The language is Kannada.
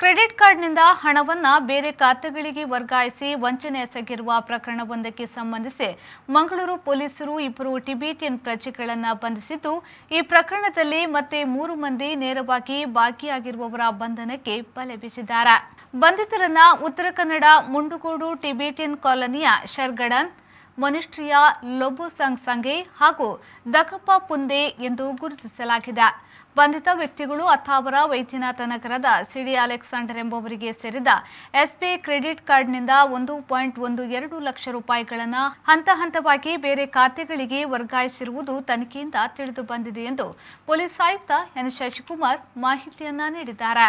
ಕ್ರೆಡಿಟ್ ಕಾರ್ಡ್ನಿಂದ ಹಣವನ್ನು ಬೇರೆ ಖಾತೆಗಳಿಗೆ ವರ್ಗಾಯಿಸಿ ವಂಚನೆ ಎಸಗಿರುವ ಪ್ರಕರಣವೊಂದಕ್ಕೆ ಸಂಬಂಧಿಸಿ ಮಂಗಳೂರು ಪೊಲೀಸರು ಇಬ್ಬರು ಟಿಬಿಟಿಯನ್ ಪ್ರಜೆಗಳನ್ನು ಬಂಧಿಸಿದ್ದು ಈ ಪ್ರಕರಣದಲ್ಲಿ ಮತ್ತೆ ಮೂರು ಮಂದಿ ನೇರವಾಗಿ ಭಾಗಿಯಾಗಿರುವವರ ಬಂಧನಕ್ಕೆ ಬಲೆ ಬೀಸಿದ್ದಾರೆ ಬಂಧಿತರನ್ನ ಉತ್ತರ ಕನ್ನಡ ಮುಂಡುಗೋಡು ಟಿಬಿಟಿಯನ್ ಕಾಲೋನಿಯ ಶರ್ಗಡನ್ ಮೊನಿಸ್ಟ್ರಿಯಾ ಲೊಬೋಸಂಗ್ ಸಂಗೆ ಹಾಗೂ ದಕಪ್ಪ ಪುಂದೆ ಎಂದು ಗುರುತಿಸಲಾಗಿದೆ ಬಂಧಿತ ವ್ಯಕ್ತಿಗಳು ಅಥಾವರ ವೈದ್ಯನಾಥ ನಗರದ ಸಿಡಿ ಅಲೆಕ್ಸಾಂಡರ್ ಎಂಬುವರಿಗೆ ಸೇರಿದ ಎಸ್ಬಿಐ ಕ್ರೆಡಿಟ್ ಕಾರ್ಡ್ನಿಂದ ಒಂದು ಪಾಯಿಂಟ್ ಒಂದು ಎರಡು ಲಕ್ಷ ರೂಪಾಯಿಗಳನ್ನು ಹಂತ ಹಂತವಾಗಿ ಬೇರೆ ಖಾತೆಗಳಿಗೆ ವರ್ಗಾಯಿಸಿರುವುದು ತನಿಖೆಯಿಂದ ತಿಳಿದು ಬಂದಿದೆ ಎಂದು ಪೊಲೀಸ್ ಆಯುಕ್ತ ಎನ್ ಶಶಿಕುಮಾರ್ ಮಾಹಿತಿಯನ್ನ ನೀಡಿದ್ದಾರೆ